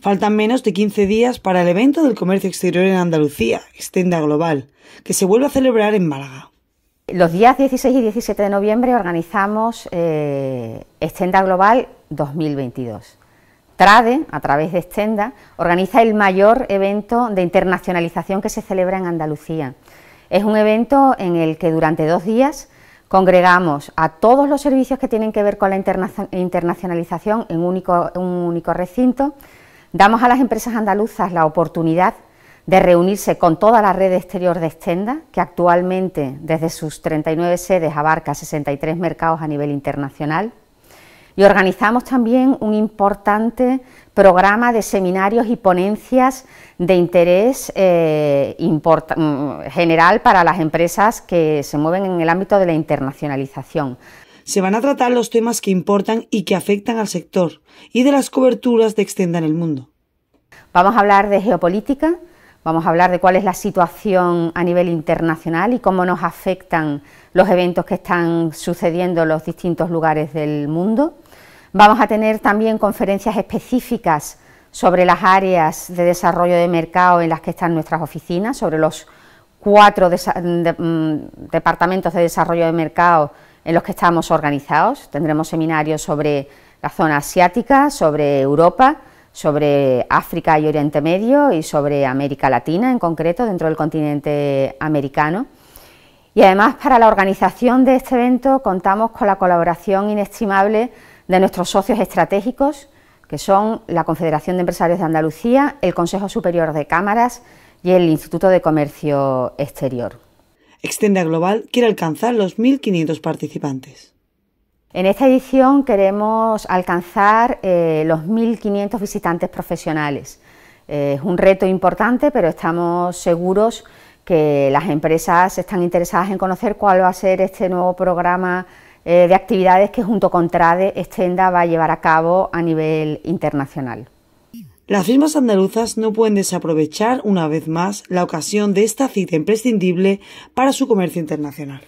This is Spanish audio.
Faltan menos de 15 días para el evento del comercio exterior en Andalucía, Extenda Global, que se vuelve a celebrar en Málaga. Los días 16 y 17 de noviembre organizamos eh, Extenda Global 2022. TRADE, a través de Extenda, organiza el mayor evento de internacionalización que se celebra en Andalucía. Es un evento en el que durante dos días congregamos a todos los servicios que tienen que ver con la internacionalización en un único recinto Damos a las empresas andaluzas la oportunidad de reunirse con toda la red exterior de Extenda, que actualmente desde sus 39 sedes abarca 63 mercados a nivel internacional. Y organizamos también un importante programa de seminarios y ponencias de interés eh, mm, general para las empresas que se mueven en el ámbito de la internacionalización se van a tratar los temas que importan y que afectan al sector y de las coberturas de Extenda el mundo. Vamos a hablar de geopolítica, vamos a hablar de cuál es la situación a nivel internacional y cómo nos afectan los eventos que están sucediendo en los distintos lugares del mundo. Vamos a tener también conferencias específicas sobre las áreas de desarrollo de mercado en las que están nuestras oficinas, sobre los cuatro mm, departamentos de desarrollo de mercado en los que estamos organizados. Tendremos seminarios sobre la zona asiática, sobre Europa, sobre África y Oriente Medio y sobre América Latina en concreto, dentro del continente americano. Y además para la organización de este evento contamos con la colaboración inestimable de nuestros socios estratégicos, que son la Confederación de Empresarios de Andalucía, el Consejo Superior de Cámaras y el Instituto de Comercio Exterior. Extenda Global quiere alcanzar los 1.500 participantes. En esta edición queremos alcanzar eh, los 1.500 visitantes profesionales. Eh, es un reto importante, pero estamos seguros que las empresas están interesadas en conocer cuál va a ser este nuevo programa eh, de actividades que junto con TRADE Extenda va a llevar a cabo a nivel internacional. Las firmas andaluzas no pueden desaprovechar una vez más la ocasión de esta cita imprescindible para su comercio internacional.